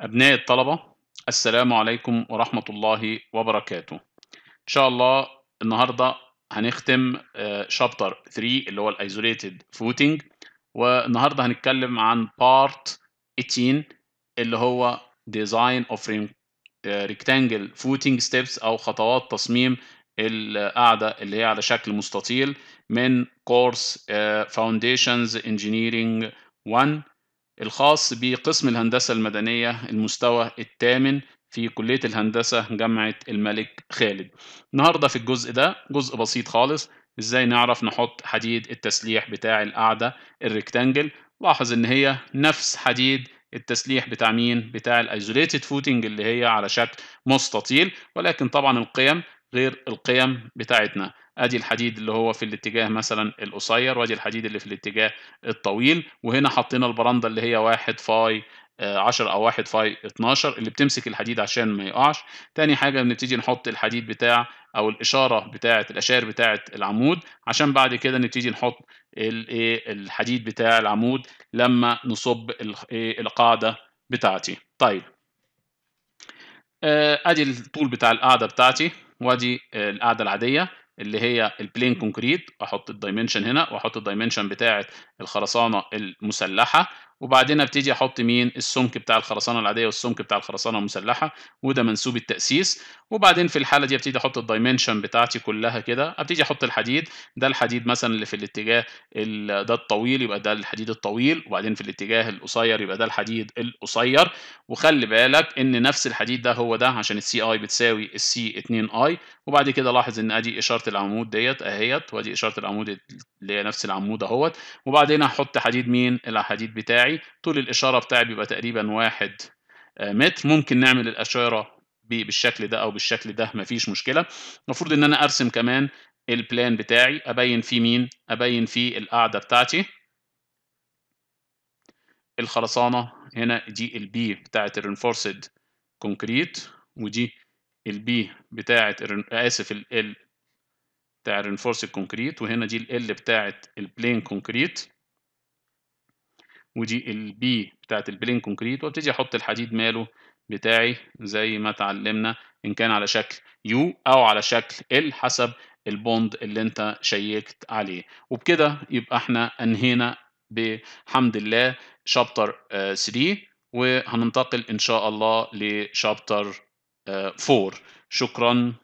أبناء الطلبة السلام عليكم ورحمة الله وبركاته إن شاء الله النهاردة هنختم شابتر آه، 3 اللي هو الايزوليتد فوتنج والنهاردة هنتكلم عن بارت 18 اللي هو ديزاين اوف ريكتانجل فوتنج ستيبس او خطوات تصميم القاعدة اللي هي على شكل مستطيل من كورس فاونديشنز انجينيرينج 1 الخاص بقسم الهندسة المدنية المستوى الثامن في كلية الهندسة جامعة الملك خالد النهاردة في الجزء ده جزء بسيط خالص ازاي نعرف نحط حديد التسليح بتاع القاعدة الريكتانجل لاحظ ان هي نفس حديد التسليح بتاع مين بتاع الايزوليتد فوتنج اللي هي على شكل مستطيل ولكن طبعا القيم غير القيم بتاعتنا ادي الحديد اللي هو في الاتجاه مثلا القصير وادي الحديد اللي في الاتجاه الطويل وهنا حطينا البرندة اللي هي 1 فاي 10 آه، او 1 فاي 12 اللي بتمسك الحديد عشان ما يقعش تاني حاجه بنبتدي نحط الحديد بتاع او الاشاره بتاعه الاشار بتاعه العمود عشان بعد كده نبتدي نحط الحديد بتاع العمود لما نصب القاعده بتاعتي طيب آه، ادي الطول بتاع القاعده بتاعتي وادي القاعده العاديه اللي هي البلين كونكريت احط الدايمنشن هنا واحط الدايمنشن بتاعه الخرسانه المسلحه وبعدين ابتدي احط مين السمك بتاع الخرسانه العاديه والسمك بتاع الخرسانه المسلحه وده منسوب التاسيس وبعدين في الحاله دي ابتدي احط الدايمنشن بتاعتي كلها كده ابتدي احط الحديد ده الحديد مثلا اللي في الاتجاه ده الطويل يبقى ده الحديد الطويل وبعدين في الاتجاه القصير يبقى ده الحديد القصير وخلي بالك ان نفس الحديد ده هو ده عشان السي اي بتساوي السي 2 اي وبعد كده لاحظ ان ادي اشاره العمود ديت اهيت وادي اشاره العمود لنفس العمود اهوت وبعدين هحط حديد مين الحديد بتاعي طول الاشاره بتاعي بيبقى تقريبا واحد آه، متر ممكن نعمل الاشاره بالشكل ده او بالشكل ده مفيش مشكله المفروض ان انا ارسم كمان البلان بتاعي ابين فيه مين ابين فيه القاعده بتاعتي الخرسانه هنا دي البي بتاعت الرينفورسد كونكريت ودي البي بتاعت اسف ال بتاع الرينفورس كونكريت وهنا دي ال L بتاعت البلين كونكريت ودي البي بتاعت البلين كونكريت وابتدي احط الحديد ماله بتاعي زي ما اتعلمنا ان كان على شكل يو او على شكل ال حسب البوند اللي انت شيكت عليه وبكده يبقى احنا انهينا بحمد الله شابتر آه، 3 وهننتقل ان شاء الله لشابتر آه، 4 شكرا